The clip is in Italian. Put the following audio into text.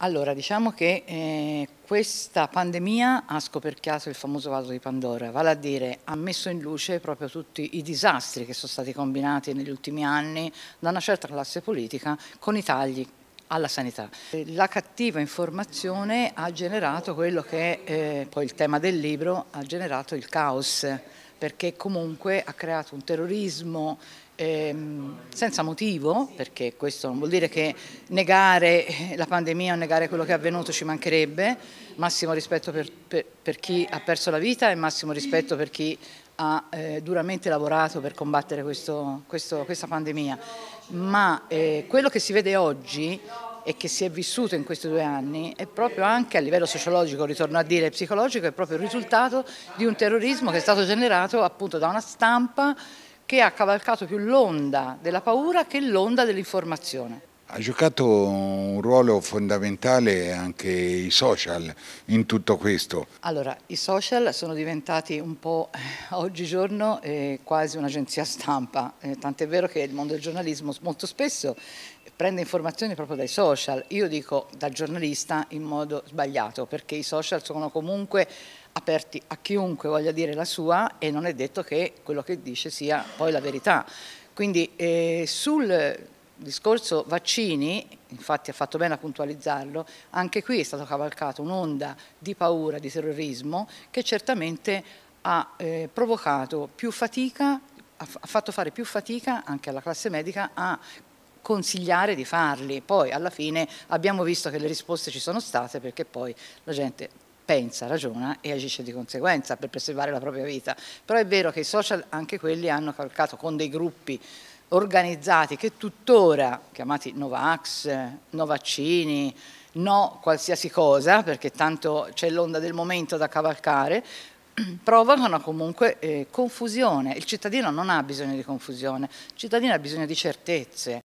Allora, diciamo che eh, questa pandemia ha scoperchiato il famoso vaso di Pandora, vale a dire ha messo in luce proprio tutti i disastri che sono stati combinati negli ultimi anni da una certa classe politica con i tagli alla sanità. La cattiva informazione ha generato quello che è eh, poi il tema del libro, ha generato il caos perché comunque ha creato un terrorismo ehm, senza motivo, perché questo non vuol dire che negare eh, la pandemia o negare quello che è avvenuto ci mancherebbe, massimo rispetto per, per, per chi ha perso la vita e massimo rispetto per chi ha eh, duramente lavorato per combattere questo, questo, questa pandemia ma eh, quello che si vede oggi e che si è vissuto in questi due anni è proprio anche a livello sociologico, ritorno a dire psicologico, è proprio il risultato di un terrorismo che è stato generato appunto da una stampa che ha cavalcato più l'onda della paura che l'onda dell'informazione. Ha giocato un ruolo fondamentale anche i social in tutto questo. Allora, i social sono diventati un po' eh, oggigiorno eh, quasi un'agenzia stampa, eh, tant'è vero che il mondo del giornalismo molto spesso prende informazioni proprio dai social. Io dico da giornalista in modo sbagliato, perché i social sono comunque aperti a chiunque voglia dire la sua e non è detto che quello che dice sia poi la verità. Quindi eh, sul discorso vaccini, infatti ha fatto bene a puntualizzarlo, anche qui è stato cavalcato un'onda di paura, di terrorismo, che certamente ha eh, provocato più fatica, ha, fatto fare più fatica anche alla classe medica a consigliare di farli. Poi alla fine abbiamo visto che le risposte ci sono state perché poi la gente pensa, ragiona e agisce di conseguenza per preservare la propria vita. Però è vero che i social anche quelli hanno calcato con dei gruppi organizzati che tuttora, chiamati Novax, Novaccini, no qualsiasi cosa, perché tanto c'è l'onda del momento da cavalcare, provocano comunque eh, confusione. Il cittadino non ha bisogno di confusione, il cittadino ha bisogno di certezze.